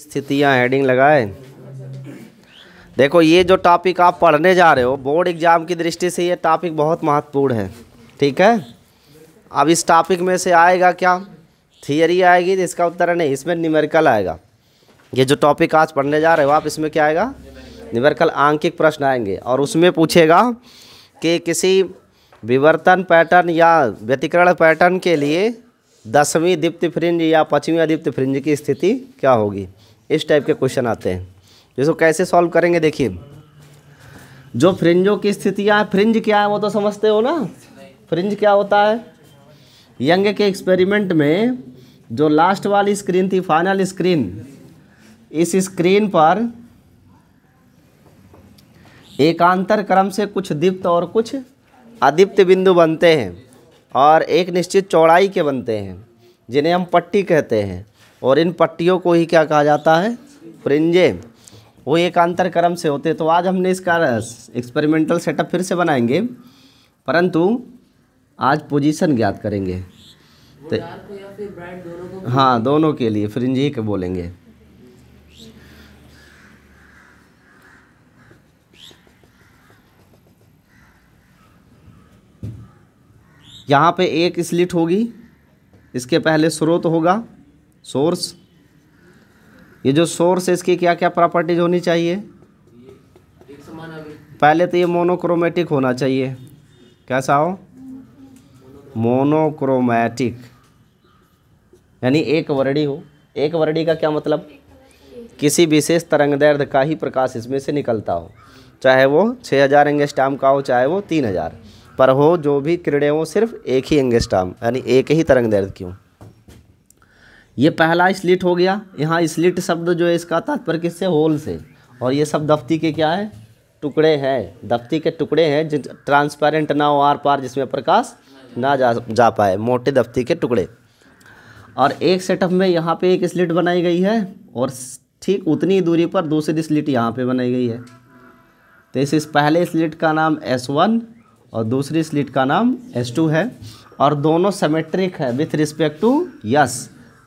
स्थितियां हेडिंग लगाए देखो ये जो टॉपिक आप पढ़ने जा रहे हो बोर्ड एग्जाम की दृष्टि से ये टॉपिक बहुत महत्वपूर्ण है ठीक है अब इस टॉपिक में से आएगा क्या थियरी आएगी तो इसका उत्तर नहीं इसमें निमेरिकल आएगा ये जो टॉपिक आज पढ़ने जा रहे हो आप इसमें क्या आएगा निमेरिकल आंकिक प्रश्न आएंगे और उसमें पूछेगा कि किसी विवर्तन पैटर्न या व्यतिकरण पैटर्न के लिए दसवीं दीप्त फ्रिंज या पचवीं दीप्त फ्रिंज की स्थिति क्या होगी इस टाइप के क्वेश्चन आते हैं जिसको कैसे सॉल्व करेंगे देखिए जो फ्रिंजों की स्थितियाँ फ्रिंज क्या है वो तो समझते हो ना फ्रिंज क्या होता है यंग के एक्सपेरिमेंट में जो लास्ट वाली स्क्रीन थी फाइनल स्क्रीन इस स्क्रीन पर एकांतर क्रम से कुछ दीप्त और कुछ अदीप्त बिंदु बनते हैं और एक निश्चित चौड़ाई के बनते हैं जिन्हें हम पट्टी कहते हैं और इन पट्टियों को ही क्या कहा जाता है फ्रिंजे वो एक अंतर क्रम से होते तो आज हमने इसका एक्सपेरिमेंटल सेटअप फिर से बनाएंगे परंतु आज पोजीशन ज्ञात करेंगे तो हाँ दोनों के लिए फ्रिंज ही के बोलेंगे यहाँ पे एक स्लिट होगी इसके पहले स्रोत होगा सोर्स ये जो सोर्स है इसकी क्या क्या प्रॉपर्टीज होनी चाहिए पहले तो ये मोनोक्रोमेटिक होना चाहिए कैसा हो मोनोक्रोमेटिक यानी एक वर्णी हो एक वर्णी का क्या मतलब किसी विशेष तरंग दर्द का ही प्रकाश इसमें से निकलता हो चाहे वो 6000 हज़ार एंगेस्टाम का हो चाहे वो 3000 पर हो जो भी किरणें हो सिर्फ एक ही एंगेस्टाम यानी एक ही दर्द की हो ये पहला स्लिट हो गया यहाँ स्लिट शब्द जो है इसका तात्पर्य किससे होल से और ये सब दफ्ती के क्या है टुकड़े हैं दफ्ती के टुकड़े हैं जिन ट्रांसपेरेंट ना हो आर पार जिसमें प्रकाश ना जा जा पाए मोटे दफ्ती के टुकड़े और एक सेटअप में यहाँ पे एक स्लिट बनाई गई है और ठीक उतनी दूरी पर दूसरी स्लिट यहाँ पे बनाई गई है तो इस, इस पहले स्लिट का नाम S1 और दूसरी स्लिट का नाम S2 है और दोनों सेमेट्रिक है with respect to S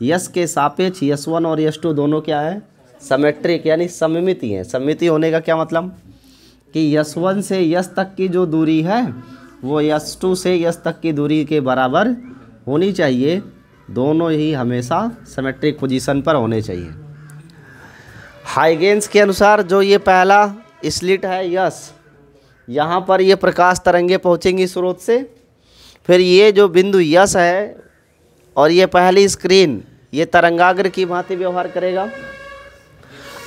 S के सापेक्ष यस वन और यस टू दोनों क्या है समेट्रिक यानी सममिति है सममिति होने का क्या मतलब कि यस वन से यस तक की जो दूरी है वो यस टू से यस तक की दूरी के बराबर होनी चाहिए दोनों ही हमेशा समेट्रिक पोजीशन पर होने चाहिए हाइगेंस के अनुसार जो ये पहला स्लिट है यस यहाँ पर ये प्रकाश तरंगे पहुँचेंगी स्रोत से फिर ये जो बिंदु यस है और ये पहली स्क्रीन ये तरंगाग्र की भांति व्यवहार करेगा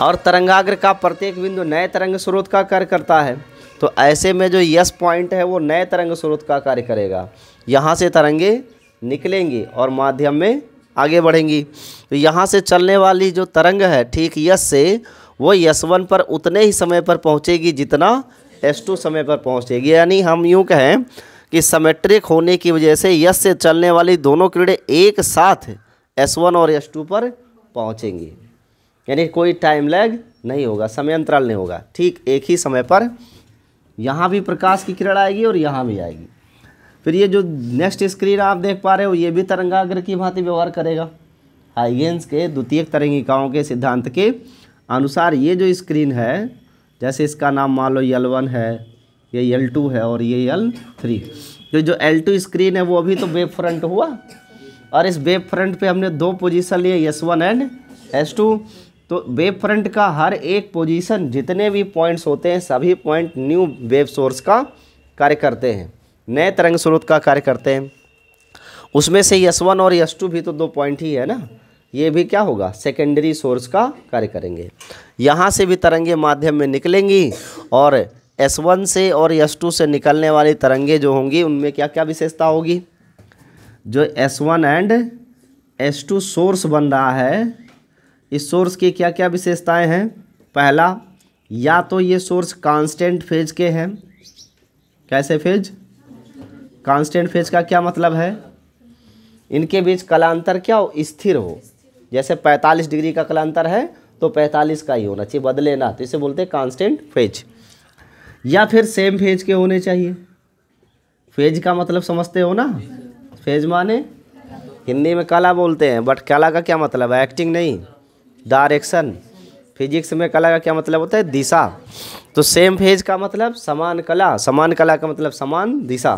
और तरंगाग्र का प्रत्येक बिंदु नए तरंग स्रोत का कार्य करता है तो ऐसे में जो यस पॉइंट है वो नए तरंग स्रोत का कार्य करेगा यहाँ से तरंगे निकलेंगी और माध्यम में आगे बढ़ेंगी तो यहाँ से चलने वाली जो तरंग है ठीक यस से वो यस वन पर उतने ही समय पर पहुँचेगी जितना एस टू समय पर पहुँचेगी यानी हम यूँ कहें कि समेट्रिक होने की वजह से यश से चलने वाली दोनों किरणें एक साथ एस वन और एस टू पर पहुँचेंगी यानी कोई टाइम लैग नहीं होगा समय अंतराल नहीं होगा ठीक एक ही समय पर यहाँ भी प्रकाश की किरण आएगी और यहाँ भी आएगी फिर ये जो नेक्स्ट स्क्रीन आप देख पा रहे हो ये भी तरंगाग्र की भांति व्यवहार करेगा हाइगेंस के द्वितीय तरंगिकाओं के सिद्धांत के अनुसार ये जो स्क्रीन है जैसे इसका नाम मान लो यल वन है ये एल टू है और ये एल थ्री तो जो एल टू स्क्रीन है वो अभी तो वेब फ्रंट हुआ और इस वेब फ्रंट पे हमने दो पोजीशन लिए S one and S two तो वेब फ्रंट का हर एक पोजीशन जितने भी पॉइंट्स होते हैं सभी पॉइंट न्यू वेब सोर्स का कार्य करते हैं नए तरंग स्रोत का कार्य करते हैं उसमें से यस वन और यस टू भी तो दो पॉइंट ही है ना ये भी क्या होगा सेकेंडरी सोर्स का कार्य करेंगे यहाँ से भी तरंगे माध्यम में निकलेंगी और S1 से और S2 से निकलने वाली तरंगे जो होंगी उनमें क्या क्या विशेषता होगी जो S1 एंड S2 सोर्स बन रहा है इस सोर्स की क्या क्या विशेषताएं हैं पहला या तो ये सोर्स कांस्टेंट फेज के हैं कैसे फेज कांस्टेंट फेज का क्या मतलब है इनके बीच कलांतर क्या हो स्थिर हो जैसे 45 डिग्री का कलांतर है तो 45 का ही होना चाहिए बदले ना तो इसे बोलते हैं कांस्टेंट फेज या फिर सेम फेज के होने चाहिए फेज का मतलब समझते हो ना फेज माने हिंदी में कला बोलते हैं बट कला का क्या मतलब है एक्टिंग नहीं डायरेक्शन फिजिक्स में कला का क्या मतलब होता है दिशा तो सेम फेज का मतलब समान कला समान कला का मतलब समान दिशा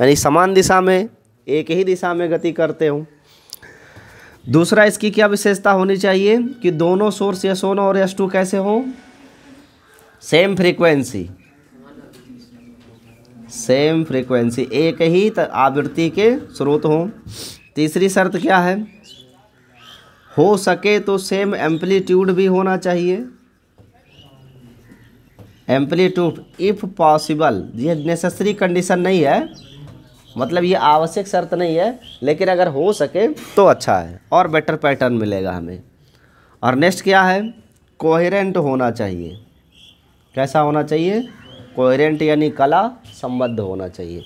यानी समान दिशा में एक ही दिशा में गति करते हो दूसरा इसकी क्या विशेषता होनी चाहिए कि दोनों सोर्स एस और एस टू कैसे हों सेम फ्रीक्वेंसी सेम फ्रीक्वेंसी एक ही आवृत्ति के स्रोत हों तीसरी शर्त क्या है हो सके तो सेम एम्पलीट्यूड भी होना चाहिए एम्पलीट्यूड इफ़ पॉसिबल ये नेसेसरी कंडीशन नहीं है मतलब ये आवश्यक शर्त नहीं है लेकिन अगर हो सके तो अच्छा है और बेटर पैटर्न मिलेगा हमें और नेक्स्ट क्या है कोहेरेंट होना चाहिए कैसा होना चाहिए कोहेरेंट यानी कला संबद्ध होना चाहिए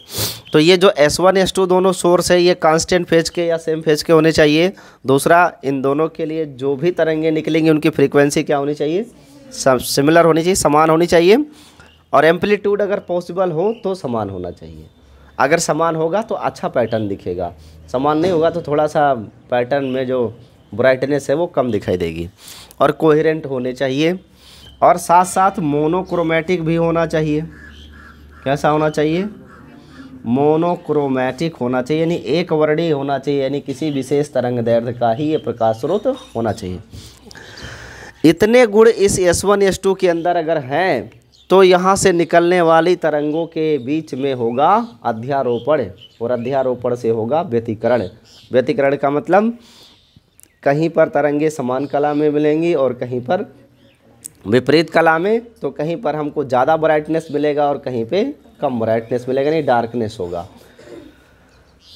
तो ये जो एस वन एस टू दोनों सोर्स है ये कांस्टेंट फेज के या सेम फेज के होने चाहिए दूसरा इन दोनों के लिए जो भी तरंगे निकलेंगी उनकी फ्रीक्वेंसी क्या होनी चाहिए सिमिलर होनी चाहिए समान होनी चाहिए और एम्पलीट्यूड अगर पॉसिबल हो तो समान होना चाहिए अगर समान होगा तो अच्छा पैटर्न दिखेगा समान नहीं होगा तो थोड़ा सा पैटर्न में जो ब्राइटनेस है वो कम दिखाई देगी और कोहेरेंट होने चाहिए और साथ साथ मोनोक्रोमेटिक भी होना चाहिए कैसा होना चाहिए मोनोक्रोमेटिक होना चाहिए यानी एक वर्णी होना चाहिए यानी किसी विशेष तरंग दर्द का ही ये प्रकाश स्रोत होना चाहिए इतने गुण इस एस वन एस टू के अंदर अगर हैं तो यहाँ से निकलने वाली तरंगों के बीच में होगा अध्यारोपण और अध्यारोपण से होगा व्यतिकरण व्यतिकरण का मतलब कहीं पर तरंगे समान कला में मिलेंगी और कहीं पर विपरीत कला में तो कहीं पर हमको ज़्यादा ब्राइटनेस मिलेगा और कहीं पे कम ब्राइटनेस मिलेगा नहीं डार्कनेस होगा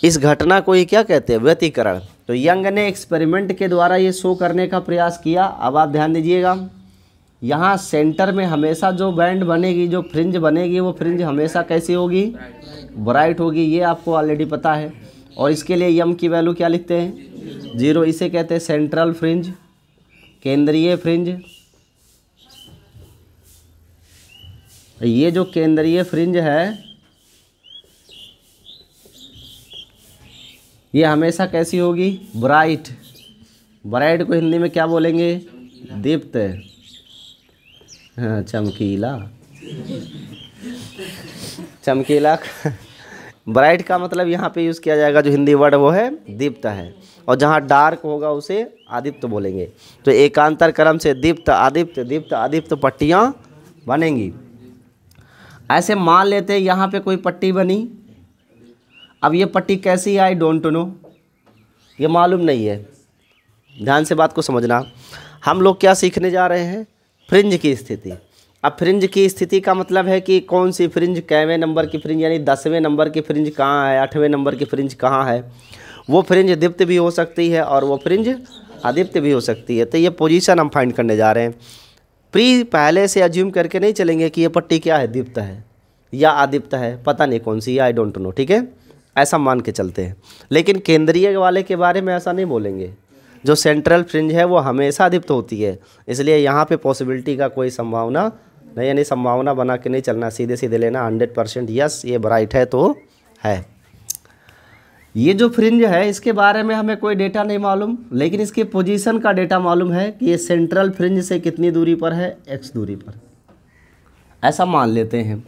इस घटना को ये क्या कहते हैं व्यतीकरण तो यंग ने एक्सपेरिमेंट के द्वारा ये शो करने का प्रयास किया अब आप ध्यान दीजिएगा यहाँ सेंटर में हमेशा जो बैंड बनेगी जो फ्रिंज बनेगी वो फ्रिंज हमेशा कैसी होगी ब्राइट होगी ये आपको ऑलरेडी पता है और इसके लिए यम की वैल्यू क्या लिखते हैं जीरो इसे कहते हैं सेंट्रल फ्रिंज केंद्रीय फ्रिंज ये जो केंद्रीय फ्रिंज है ये हमेशा कैसी होगी ब्राइट ब्राइट को हिंदी में क्या बोलेंगे दीप्त हाँ चमकीला चमकीला ब्राइट का मतलब यहाँ पे यूज़ किया जाएगा जो हिंदी वर्ड वो है दीप्त है और जहाँ डार्क होगा उसे आदिप्त बोलेंगे तो एकांतर क्रम से दीप्त आदिप्त दीप्त आदिप्त पट्टियाँ बनेंगी ऐसे मान लेते यहाँ पे कोई पट्टी बनी अब ये पट्टी कैसी आई डोंट नो ये मालूम नहीं है ध्यान से बात को समझना हम लोग क्या सीखने जा रहे हैं फ्रिंज की स्थिति अब फ्रिंज की स्थिति का मतलब है कि कौन सी फ्रिंज कैवें नंबर की फ्रिंज यानी दसवें नंबर की फ्रिंज कहाँ है आठवें नंबर की फ्रिंज कहाँ है वो फ्रिंज दीप्त भी हो सकती है और वो फ्रिंज अदीप्त भी हो सकती है तो ये पोजीशन हम फाइंड करने जा रहे हैं प्री पहले से अज्यूम करके नहीं चलेंगे कि ये पट्टी क्या है दीप्त है या आदिप्त है पता नहीं कौन सी आई डोंट नो ठीक है ऐसा मान के चलते हैं लेकिन केंद्रीय वाले के बारे में ऐसा नहीं बोलेंगे जो सेंट्रल फ्रिंज है वो हमेशा दिप्त होती है इसलिए यहाँ पे पॉसिबिलिटी का कोई संभावना नहीं यानी संभावना बना के नहीं चलना सीधे सीधे लेना हंड्रेड परसेंट यस ये ब्राइट है तो है ये जो फ्रिंज है इसके बारे में हमें कोई डेटा नहीं मालूम लेकिन इसके पोजीशन का डेटा मालूम है कि ये सेंट्रल फ्रिंज से कितनी दूरी पर है एक्स दूरी पर ऐसा मान लेते हैं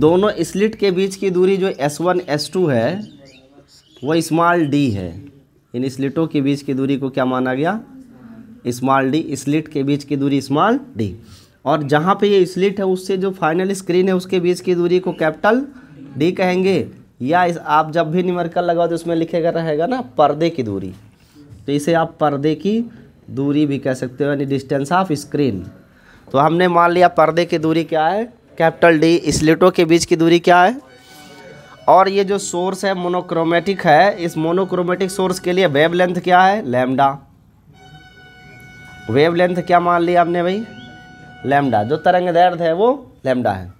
दोनों स्लिट के बीच की दूरी जो एस वन एस टू है वो स्मॉल डी है इन स्लिटों के बीच की दूरी को क्या माना गया स्मॉल डी स्लिट के बीच की दूरी स्मॉल डी और जहाँ पे ये स्लिट है उससे जो फाइनल स्क्रीन है उसके बीच की दूरी को कैपिटल डी कहेंगे या इस आप जब भी निमरकल लगाओ तो उसमें लिखेगा रहेगा ना पर्दे की दूरी तो इसे आप पर्दे की दूरी भी कह सकते हो यानी डिस्टेंस ऑफ स्क्रीन तो हमने मान लिया पर्दे की दूरी क्या है कैपिटल डी स्लिटों के बीच की दूरी क्या है और ये जो सोर्स है मोनोक्रोमेटिक है इस मोनोक्रोमेटिक सोर्स के लिए वेव लेंथ क्या है लेमडा वेव लेंथ क्या मान लिया हमने भाई लेमडा जो तरंग दर्द है वो लेमडा है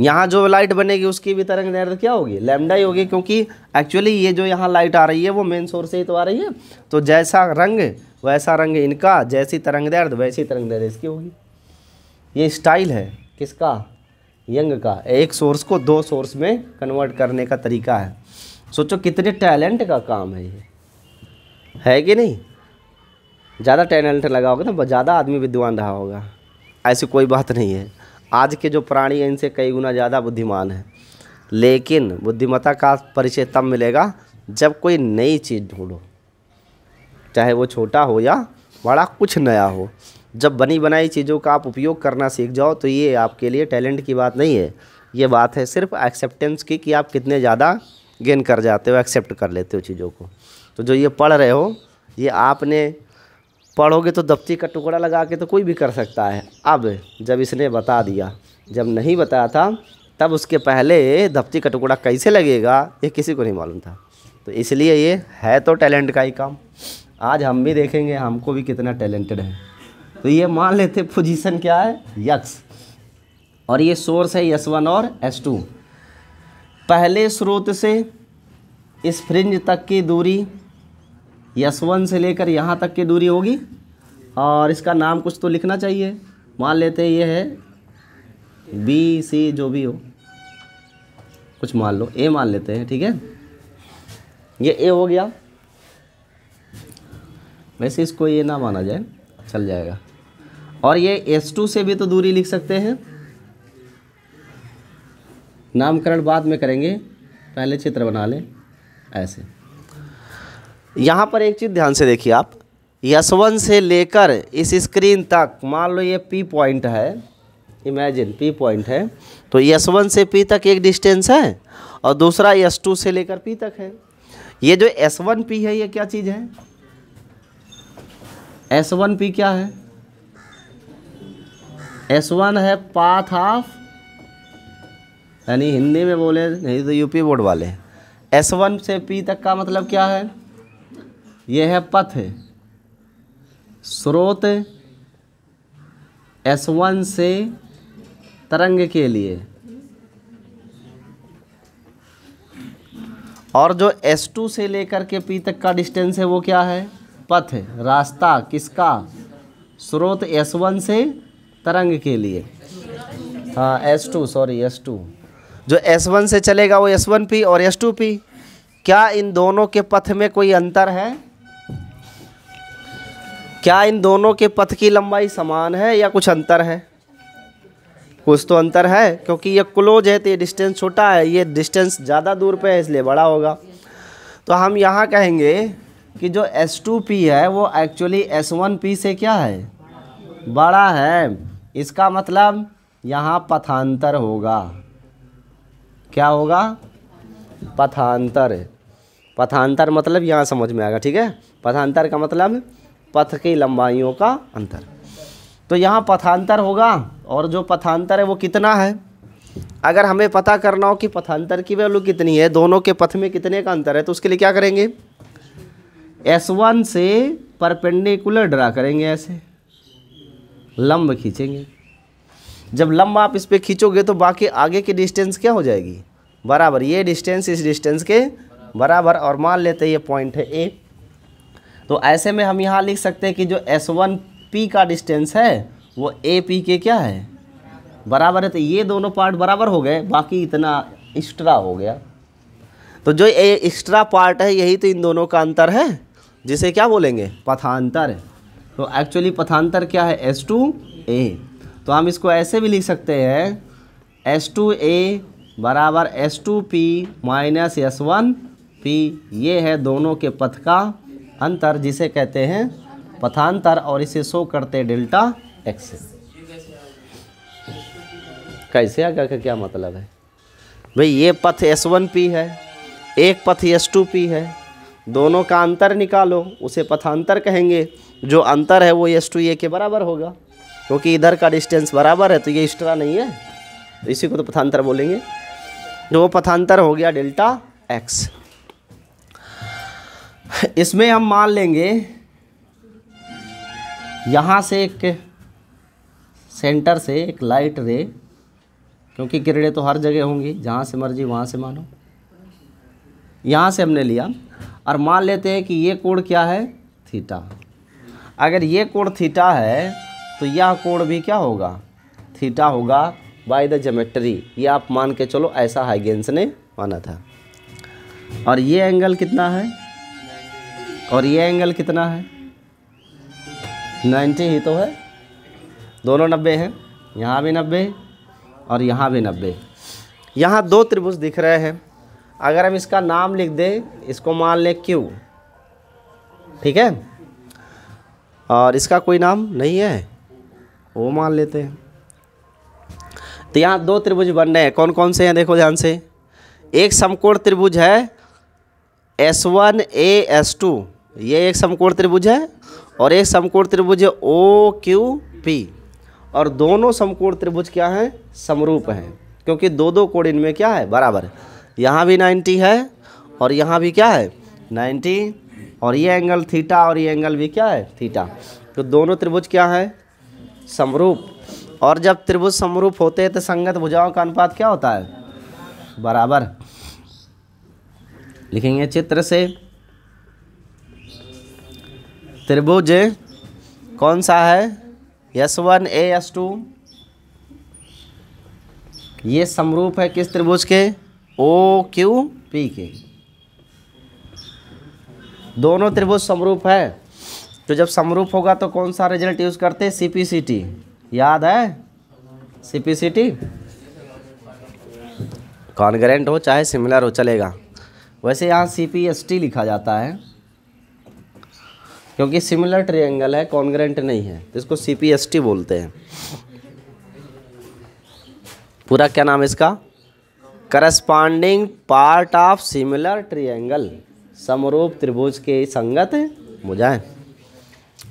यहाँ जो लाइट बनेगी उसकी भी तरंग दैर्ध्य क्या होगी लैमडा ही होगी क्योंकि एक्चुअली ये जो यहाँ लाइट आ रही है वो मेन सोर्स से ही तो आ रही है तो जैसा रंग वैसा रंग इनका जैसी तरंग दैर्ध्य वैसी तरंग दैर्ध्य इसकी होगी ये स्टाइल है किसका यंग का एक सोर्स को दो सोर्स में कन्वर्ट करने का तरीका है सोचो कितने टैलेंट का काम है ये है कि नहीं ज़्यादा टैलेंट लगा होगा तो ना ज़्यादा आदमी विद्वान रहा होगा ऐसी कोई बात नहीं है आज के जो प्राणी हैं इनसे कई गुना ज़्यादा बुद्धिमान है लेकिन बुद्धिमत्ता का परिचय तब मिलेगा जब कोई नई चीज़ ढूंढो चाहे वो छोटा हो या बड़ा कुछ नया हो जब बनी बनाई चीज़ों का आप उपयोग करना सीख जाओ तो ये आपके लिए टैलेंट की बात नहीं है ये बात है सिर्फ एक्सेप्टेंस की कि आप कितने ज़्यादा गेन कर जाते हो एक्सेप्ट कर लेते हो चीज़ों को तो जो ये पढ़ रहे हो ये आपने पढ़ोगे तो दफ्ती का टुकड़ा लगा के तो कोई भी कर सकता है अब जब इसने बता दिया जब नहीं बताया था तब उसके पहले दफ्ती का टुकड़ा कैसे लगेगा ये किसी को नहीं मालूम था तो इसलिए ये है तो टैलेंट का ही काम आज हम भी देखेंगे हमको भी कितना टैलेंटेड है तो ये मान लेते पोजीशन क्या है यक्स और ये सोर्स है यस वन और एस टू पहले स्रोत से इस फ्रिंज तक की दूरी यसवन से लेकर यहाँ तक की दूरी होगी और इसका नाम कुछ तो लिखना चाहिए मान लेते ये है बी सी जो भी हो कुछ मान लो ए मान लेते हैं ठीक है ये ए हो गया वैसे इसको ये ना माना जाए चल जाएगा और ये एस टू से भी तो दूरी लिख सकते हैं नामकरण बाद में करेंगे पहले चित्र बना लें ऐसे यहाँ पर एक चीज़ ध्यान से देखिए आप यस वन से लेकर इस स्क्रीन तक मान लो ये पी पॉइंट है इमेजिन पी पॉइंट है तो यस वन से पी तक एक डिस्टेंस है और दूसरा यस टू से लेकर पी तक है ये जो एस वन पी है ये क्या चीज़ है एस वन पी क्या है एस वन है पाथ ऑफ यानी हिंदी में बोले नहीं तो यूपी बोर्ड वाले एस वन से पी तक का मतलब क्या है यह है पथ स्रोत एस वन से तरंग के लिए और जो S2 से लेकर के P तक का डिस्टेंस है वो क्या है पथ रास्ता किसका स्रोत S1 से तरंग के लिए हाँ S2 सॉरी S2 जो S1 से चलेगा वो S1P और S2P क्या इन दोनों के पथ में कोई अंतर है क्या इन दोनों के पथ की लंबाई समान है या कुछ अंतर है कुछ तो अंतर है क्योंकि ये क्लोज है तो ये डिस्टेंस छोटा है ये डिस्टेंस ज़्यादा दूर पे है इसलिए बड़ा होगा तो हम यहाँ कहेंगे कि जो एस टू पी है वो एक्चुअली एस वन पी से क्या है बड़ा है इसका मतलब यहाँ पथांतर होगा क्या होगा पथांतर पथांतर मतलब यहाँ समझ में आएगा ठीक है पथांतर का मतलब पथ की लंबाइयों का अंतर तो यहाँ पथांतर होगा और जो पथांतर है वो कितना है अगर हमें पता करना हो कि पथांतर की वैल्यू कितनी है दोनों के पथ में कितने का अंतर है तो उसके लिए क्या करेंगे S1 से परपेंडिकुलर ड्रा करेंगे ऐसे लंब खींचेंगे जब लंब आप इस पर खींचोगे तो बाकी आगे की डिस्टेंस क्या हो जाएगी बराबर ये डिस्टेंस इस डिस्टेंस के बराबर और मान लेते हैं ये पॉइंट है ए तो ऐसे में हम यहाँ लिख सकते हैं कि जो एस वन पी का डिस्टेंस है वो ए पी के क्या है बराबर है तो ये दोनों पार्ट बराबर हो गए बाकी इतना एक्स्ट्रा हो गया तो जो ये एक्स्ट्रा पार्ट है यही तो इन दोनों का अंतर है जिसे क्या बोलेंगे पथांतर तो एक्चुअली पथांतर क्या है एस टू ए तो हम इसको ऐसे भी लिख सकते हैं एस टू ए बराबर S two P minus S one P ये है दोनों के पथ का अंतर जिसे कहते हैं पथांतर और इसे शो करते डेल्टा एक्स कैसे आ गया क्या मतलब है भाई ये पथ एस वन पी है एक पथ एस टू पी है दोनों का अंतर निकालो उसे पथांतर कहेंगे जो अंतर है वो एस टू ए के बराबर होगा क्योंकि इधर का डिस्टेंस बराबर है तो ये एक्स्ट्रा नहीं है इसी को तो पथांतर बोलेंगे जो तो वो पथांतर हो गया डेल्टा एक्स इसमें हम मान लेंगे यहाँ से एक सेंटर से एक लाइट रे क्योंकि किरणें तो हर जगह होंगी जहाँ से मर्जी वहाँ से मानो यहाँ से हमने लिया और मान लेते हैं कि ये कोण क्या है थीटा अगर ये कोण थीटा है तो यह कोण भी क्या होगा थीटा होगा बाय द जोमेट्री ये आप मान के चलो ऐसा हाइगेंस ने माना था और ये एंगल कितना है और ये एंगल कितना है 90 ही तो है दोनों नब्बे हैं यहाँ भी नब्बे और यहाँ भी नब्बे यहाँ दो त्रिभुज दिख रहे हैं अगर हम इसका नाम लिख दें इसको मान लें क्यू ठीक है और इसका कोई नाम नहीं है वो मान लेते हैं तो यहाँ दो त्रिभुज बन रहे हैं कौन कौन से हैं देखो ध्यान से एक समकोण त्रिभुज है S one S2 S to ये एक समकोण त्रिभुज है और एक समकोण त्रिभुज है ओ क्यू पी और दोनों समकोण त्रिभुज क्या हैं समरूप हैं क्योंकि दो दो कोण इनमें क्या है बराबर यहाँ भी 90 है और यहाँ भी क्या है 90 और ये एंगल थीटा और ये एंगल भी क्या है थीटा तो दोनों त्रिभुज क्या है समरूप और जब त्रिभुज समरूप होते हैं तो संगत भुजाओं का अनुपात क्या होता है बराबर लिखेंगे चित्र से त्रिभुज कौन सा है S one A S two ये समरूप है किस त्रिभुज के ओ क्यू पी के दोनों त्रिभुज समरूप है तो जब समरूप होगा तो कौन सा रिजल्ट यूज़ करते सी पी सी टी याद है C P C T congruent हो चाहे सिमिलर हो चलेगा वैसे यहाँ सी पी एस टी लिखा जाता है क्योंकि सिमिलर ट्रायंगल है कॉन्ग्रेंट नहीं है तो इसको सी बोलते हैं पूरा क्या नाम इसका corresponding part of similar triangle समरूप त्रिभुज के संगत बुझाएं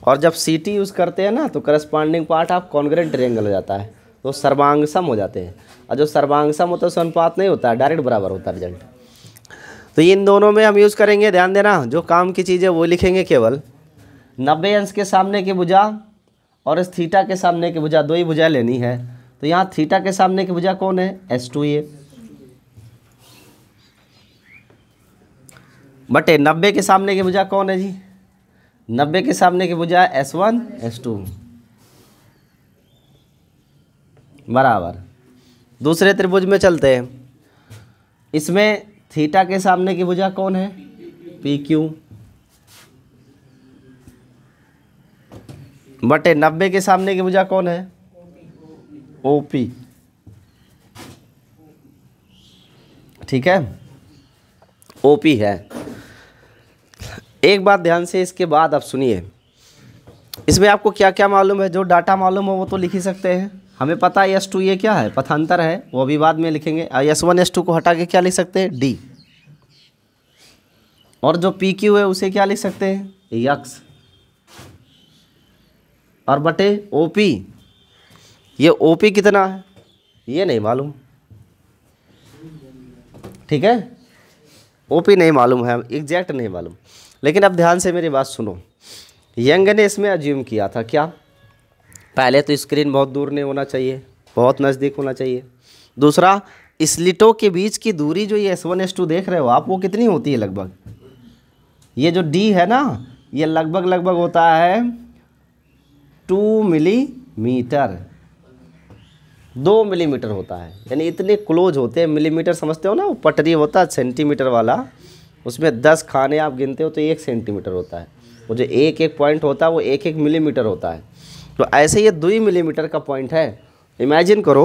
और जब सी टी यूज़ करते हैं ना तो corresponding part of congruent triangle हो जाता है तो सर्वांगसम हो जाते हैं और जो सर्वांगसम होता है उसका अनुपात नहीं होता है डायरेक्ट बराबर होता है रिजल्ट तो इन दोनों में हम यूज़ करेंगे ध्यान देना जो काम की चीज़ है वो लिखेंगे केवल नब्बे अंश के सामने की भुजा और इस थीटा के सामने की भुजा दो ही भुजा लेनी है तो यहाँ थीटा के सामने की भुजा कौन है एस टू ए बटे नब्बे के सामने की भुजा कौन है जी नब्बे के सामने की भुजा एस वन एस टू बराबर दूसरे त्रिभुज में चलते हैं इसमें थीटा के सामने की भुजा कौन है पी क्यू बटे नब्बे के सामने की भुजा कौन है ओ पी ठीक है ओ पी है एक बात ध्यान से इसके बाद आप सुनिए इसमें आपको क्या क्या मालूम है जो डाटा मालूम हो वो तो लिख ही सकते हैं हमें पता है एस टू ये क्या है पथांतर है वो अभी बाद में लिखेंगे एस वन एस टू को हटा के क्या लिख सकते हैं डी और जो पी क्यू है उसे क्या लिख सकते हैं यक्स और बटे ओ पी ये ओ पी कितना है ये नहीं मालूम ठीक है ओ पी नहीं मालूम है एग्जैक्ट नहीं मालूम लेकिन अब ध्यान से मेरी बात सुनो यंग ने इसमें अज्यूम किया था क्या पहले तो स्क्रीन बहुत दूर नहीं होना चाहिए बहुत नज़दीक होना चाहिए दूसरा स्लिटों के बीच की दूरी जो ये एस वन एस टू देख रहे हो आप वो कितनी होती है लगभग ये जो डी है ना ये लगभग लगभग होता है टू मिलीमीटर दो मिलीमीटर होता है यानी इतने क्लोज होते हैं मिलीमीटर समझते हो ना वो पटरी होता है सेंटीमीटर वाला उसमें दस खाने आप गिनते हो तो एक सेंटीमीटर होता है वो जो एक एक पॉइंट होता है वो एक एक मिलीमीटर होता है तो ऐसे ये दो ही मिलीमीटर का पॉइंट है इमेजिन करो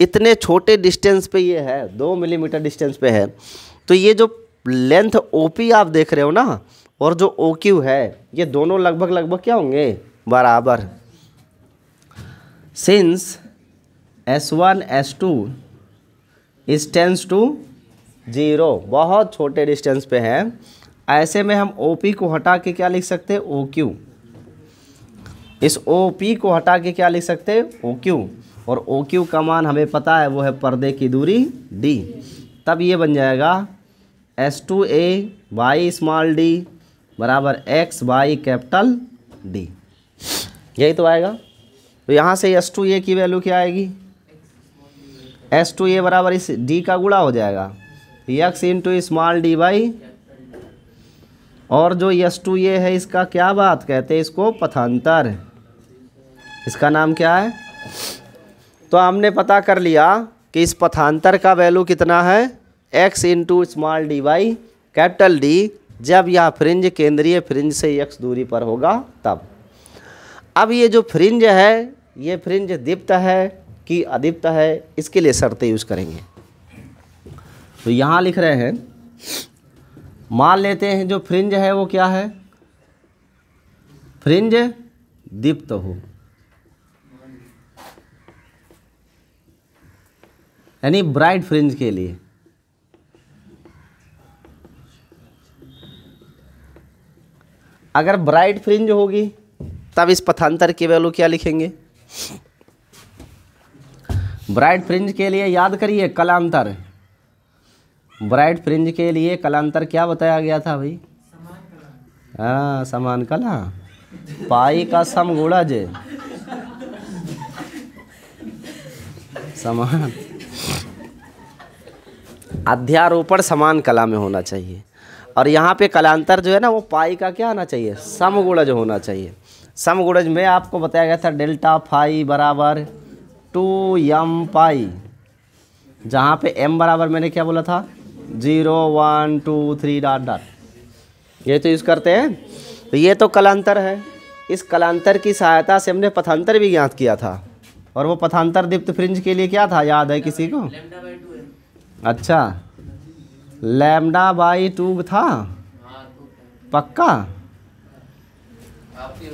इतने छोटे डिस्टेंस पे ये है दो मिलीमीटर डिस्टेंस पे है तो ये जो लेंथ ओ आप देख रहे हो ना और जो ओ है ये दोनों लगभग लगभग क्या होंगे बराबर since S one S two is tends to zero बहुत छोटे डिस्टेंस पे है ऐसे में हम ओ पी को हटा के क्या लिख सकते हैं ओ क्यू इस ओ पी को हटा के क्या लिख सकते हैं ओ क्यू और ओ क्यू का मान हमें पता है वो है पर्दे की दूरी डी तब ये बन जाएगा S two A by small D बराबर एक्स बाई कैपिटल डी यही तो आएगा तो यहाँ से एस टू ए की वैल्यू क्या आएगी एस टू ए बराबर इस डी का गुड़ा हो जाएगा X into small D by और जो यस टू ए है इसका क्या बात कहते हैं इसको पथांतर इसका नाम क्या है तो हमने पता कर लिया कि इस पथांतर का वैल्यू कितना है X into small D by capital D जब यह फ्रिंज केंद्रीय फ्रिंज से यक्स दूरी पर होगा तब अब ये जो फ्रिंज है ये फ्रिंज दीप्त है कि अदीप्त है इसके लिए शर्तें यूज़ करेंगे तो यहाँ लिख रहे हैं मान लेते हैं जो फ्रिंज है वो क्या है फ्रिंज दीप्त हो यानी ब्राइट फ्रिंज के लिए अगर ब्राइट फ्रिंज होगी तब इस पथांतर की वैल्यू क्या लिखेंगे ब्राइट फ्रिंज के लिए याद करिए कलांतर ब्राइट फ्रिंज के लिए कलांतर क्या बताया गया था भाई हाँ समान कला पाई का सम गुड़ा जे समान अध्यारोपण समान कला में होना चाहिए और यहाँ पे कलांतर जो है ना वो पाई का क्या आना चाहिए समगुणज होना चाहिए समगुणज में आपको बताया गया था डेल्टा फाई बराबर टू यम पाई जहाँ पे एम बराबर मैंने क्या बोला था zero one two three dot dot ये तो यूज़ करते हैं तो ये तो कलांतर है इस कलांतर की सहायता से हमने पथांतर भी ज्ञात किया था और वो पथांतर दीप्त फ्रिंज के लिए क्या था याद है किसी को अच्छा लैमडा बाई टू था हाँ, पक्का आपकी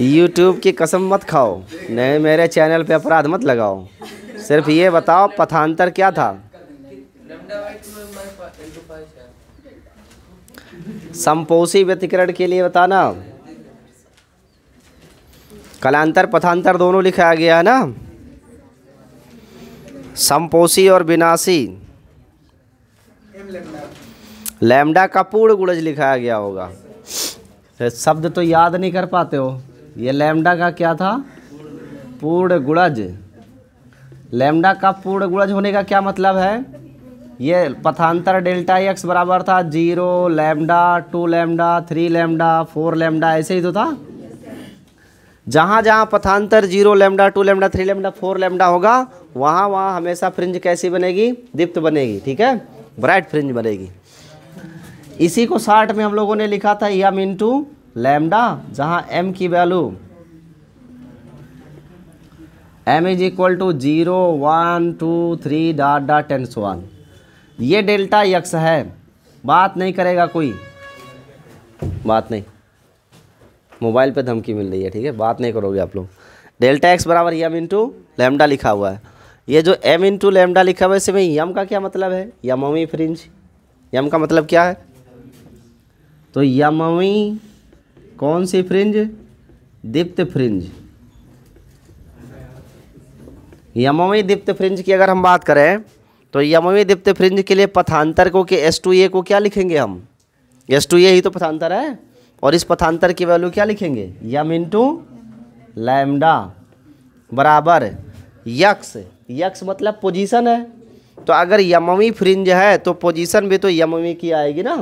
यूट्यूब की कसम मत खाओ नहीं मेरे चैनल पे अपराध मत लगाओ सिर्फ ये बताओ पथांतर क्या था संपोषी व्यतिकरण के लिए बताना कलांतर पथांतर दोनों लिखा गया है ना संपोषी और विनाशी लैमडा का पूर्ण गुणज लिखाया गया होगा शब्द तो याद नहीं कर पाते हो ये लैम्डा का क्या था पूर्ण गुड़ज लैम्डा का पूर्ण गुड़ज होने का क्या मतलब है ये पथांतर डेल्टा एक्स बराबर था zero lambda two lambda three lambda four lambda ऐसे ही तो था जहाँ जहाँ पथांतर zero lambda two lambda three lambda four lambda होगा वहाँ वहाँ हमेशा फ्रिंज कैसी बनेगी दीप्त बनेगी ठीक है ब्राइट फ्रिंज बनेगी इसी को साठ में हम लोगों ने लिखा था यम टू लैमडा जहाँ एम की value M is equal to zero one two three dot dot and one ये डेल्टा यक्स है बात नहीं करेगा कोई बात नहीं मोबाइल पे धमकी मिल रही है ठीक है बात नहीं करोगे आप लोग डेल्टा एक्स बराबर यम इन टू लेमडा लिखा हुआ है ये जो एम इन टू लेमडा लिखा हुआ है इसमें यम का क्या मतलब है यमोमी फ्रिंज यम का मतलब क्या है तो यमवी कौन सी फ्रिंज दीप्त फ्रिंज यमवी दीप्त फ्रिंज की अगर हम बात करें तो यमवी दीप्त फ्रिंज के लिए पथांतर को के एस टू ए को क्या लिखेंगे हम एस टू ए ही तो पथांतर है और इस पथांतर की वैल्यू क्या लिखेंगे यम इंटू लैमडा बराबर यक्स यक्स मतलब पोजीशन है तो अगर यमवी फ्रिंज है तो पोजीशन भी तो यमवी की आएगी ना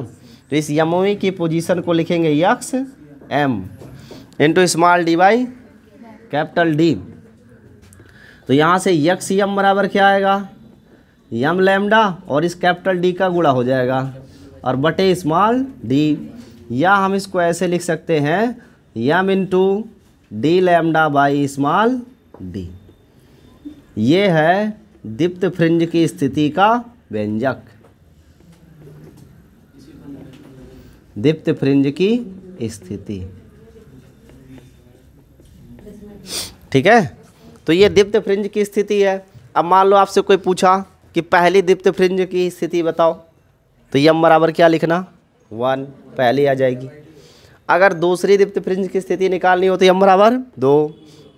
तो इस यमोई की पोजीशन को लिखेंगे X M into small D by capital D तो यहाँ से यक्स यम बराबर क्या आएगा यम लेमडा और इस कैपिटल डी का गुड़ा हो जाएगा और बटे स्मॉल डी या हम इसको ऐसे लिख सकते हैं M into D lambda by small D ये है दीप्त फ्रिंज की स्थिति का व्यंजक दीप्त फ्रिंज की स्थिति ठीक है तो ये दीप्त फ्रिंज की स्थिति है अब मान लो आपसे कोई पूछा कि पहली दीप्त फ्रिंज की स्थिति बताओ तो यम बराबर क्या लिखना वन पहली आ जाएगी अगर दूसरी दीप्त फ्रिंज की स्थिति निकालनी हो तो यम बराबर दो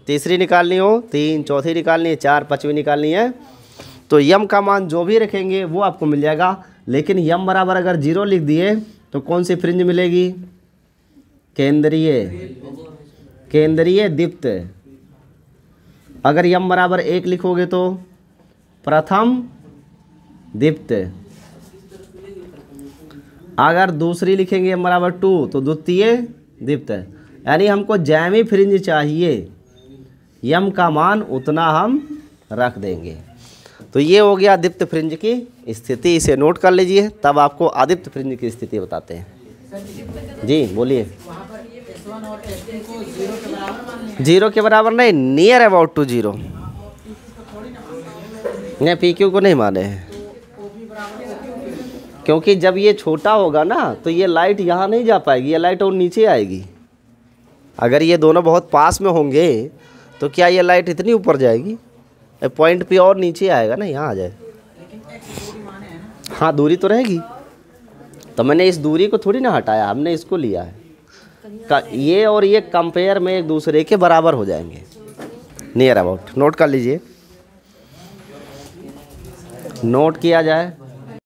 तीसरी निकालनी हो तीन चौथी निकालनी है चार पाँचवीं निकालनी है तो यम का मान जो भी रखेंगे वो आपको मिल जाएगा लेकिन यम बराबर अगर जीरो लिख दिए तो कौन सी फ्रिंज मिलेगी केंद्रीय केंद्रीय दीप्त अगर यम बराबर एक लिखोगे तो प्रथम दीप्त अगर दूसरी लिखेंगे यम बराबर टू तो द्वितीय दीप्त यानी हमको जैमी फ्रिंज चाहिए यम का मान उतना हम रख देंगे तो ये हो गया आदित्य फ्रिंज की स्थिति इसे नोट कर लीजिए तब आपको आदित्य फ्रिंज की स्थिति बताते हैं जी बोलिए जीरो के बराबर नहीं नियर अबाउट टू जीरो नहीं पी क्यू को नहीं माने हैं क्योंकि जब ये छोटा होगा ना तो ये लाइट यहाँ नहीं जा पाएगी ये लाइट और नीचे आएगी अगर ये दोनों बहुत पास में होंगे तो क्या ये लाइट इतनी ऊपर जाएगी पॉइंट पे और नीचे आएगा ना यहाँ आ जाए हाँ दूरी तो रहेगी तो मैंने इस दूरी को थोड़ी ना हटाया हमने इसको लिया है का, ये और ये कंपेयर में एक दूसरे के बराबर हो जाएंगे नियर अबाउट नोट कर लीजिए नोट किया जाए